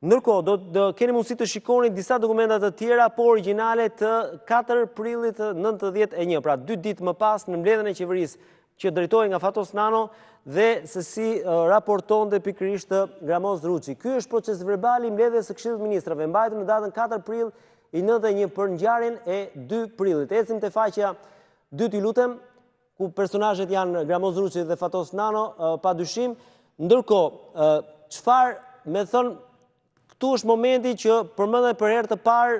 Nërko, do të keni mundësi të shikoni disa dokumentat të tjera, po originale të 4 prillit 91, pra 2 ditë më pas në mbledhën e qeveris që drejtoj nga Fatos Nano dhe sësi raporton dhe pikrishtë Gramoz Ruqi. Ky është proces verbali mbledhës e këshidhët ministrave, mbajtë në datën 4 prill i 91 për njarin e 2 prillit. Ecim të faqja 2 të lutem, ku personajet janë Gramoz Ruqi dhe Fatos Nano, pa dyshim. Ndërko, qëfar me thënë këtu është momenti që përmëndaj për herë të parë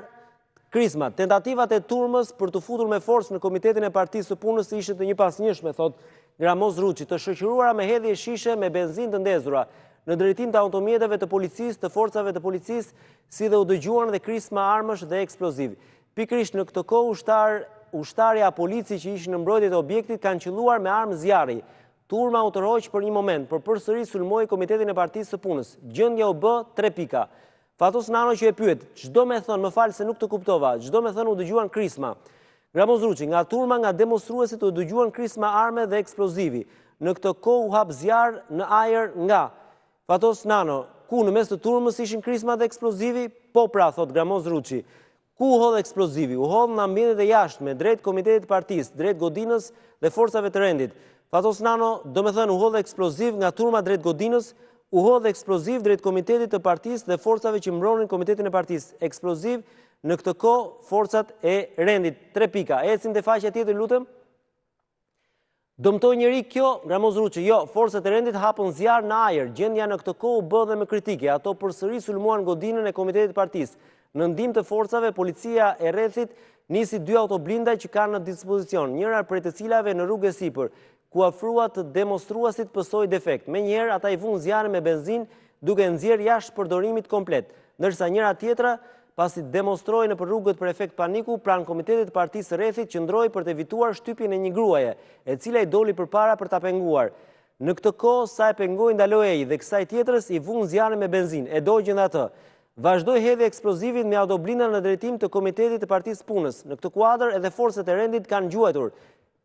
krisma, tentativat e turmës për të futur me forcë në Komitetin e Partisë të Punës si të një pas njëshme, thot Gramoz Ruqi, të shëqyruara me hedhje shishe me benzin të ndezura, në drejtim të automjeteve të policisë, të forcave të policisë, si dhe u dëgjuan dhe krisma armësh dhe eksploziv. Pikrish në këtë kohë ushtar, ushtarja polici që ishë në mbrojtjet e objektit kanë qëlluar me armë zjarri. Turma u të rojqë për një moment, për përsëri sulmoj Komitetin e Partisë të Punës. Gjëndja u bë tre pika. Fatos Nano që e pyet, çdo me thënë, më falë se nuk të kuptova, çdo me thënë u dëgjuan krisma. Gramoz Ruqi, nga turma nga demonstruesit u dëgjuan krisma arme dhe eksplozivi. Në këtë kohë u hapë zjarë në ajer nga. Fatos Nano, ku në mes të turmës ishin krisma dhe eksplozivi? Po pra, thot Gramoz Ruqi. Ku u hodhë eksplozivi? U hodhë në ambjene e jashtë me drejt komitetit partis, drejt godinës dhe forcave të rendit. Fatos Nano, do me thënë u hodhë eksploziv nga turma drejt godinës, u hodhe eksploziv drejt Komitetit të Partis dhe forcave që mbronin Komitetin e Partis. Eksploziv në këtë ko forcat e rendit. Tre pika. E cim të faqe tjetër lutëm? Dëmtoj njëri kjo, nga mos jo, forcat e rendit hapën zjarë në ajer. Gjendja në këtë ko u bëdhe me kritike. Ato përsëri sulmuan godinën e Komitetit të Partis. Në ndim të forcave, policia e rethit nisi dy autoblindaj që kanë në dispozicion, njëra për të cilave në rrugë e sipër, ku afruat të demonstruasit pësoj defekt. Me njerë, ata i vunë zjarë me benzin duke nëzirë jashtë përdorimit komplet, nërsa njëra tjetra pasi demonstroj në për rrugët për efekt paniku pranë Komitetit Partisë Rethit që ndroj për të evituar shtypin e një gruaje, e cila i doli për para për të penguar. Në këtë ko, sa e pengoj ndalojej dhe kësaj tjetërës i vunë zjarë me benzin, e dojgjën dhe atë. Vajzdoj hedhe eksplozivit me adoblina në drejtim të Komitetit të Partisë Punës. Në këtë kuadrë edhe forcët e rendit kanë gjuetur.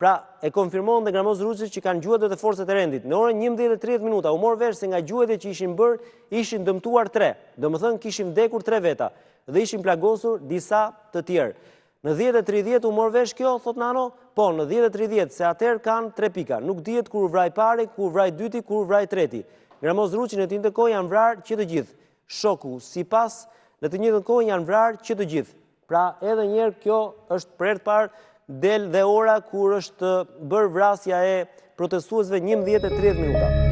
Pra e konfirmon dhe gramoz rusës që kanë gjuetur dhe forcët e rendit. Në orën 11.30 minuta u morë vesh se nga gjuetit që ishin bërë ishin dëmtuar tre, dhe më thënë kishin vdekur tre veta dhe ishin plagosur disa të tjerë. Në 10.30 u morë vesh kjo, thot nano, po në 10.30 se atër kanë tre pika. Nuk djetë kur vraj pari, kur vraj dyti, kur vraj treti. Gramoz rusës në tindëko janë vrarë që të gjithë shoku si pas dhe të njëtën kohë janë vrarë që të gjithë. Pra edhe njerë kjo është prerët parë del dhe ora kur është bërë vrasja e protestuazve njëmë dhjetë e minuta.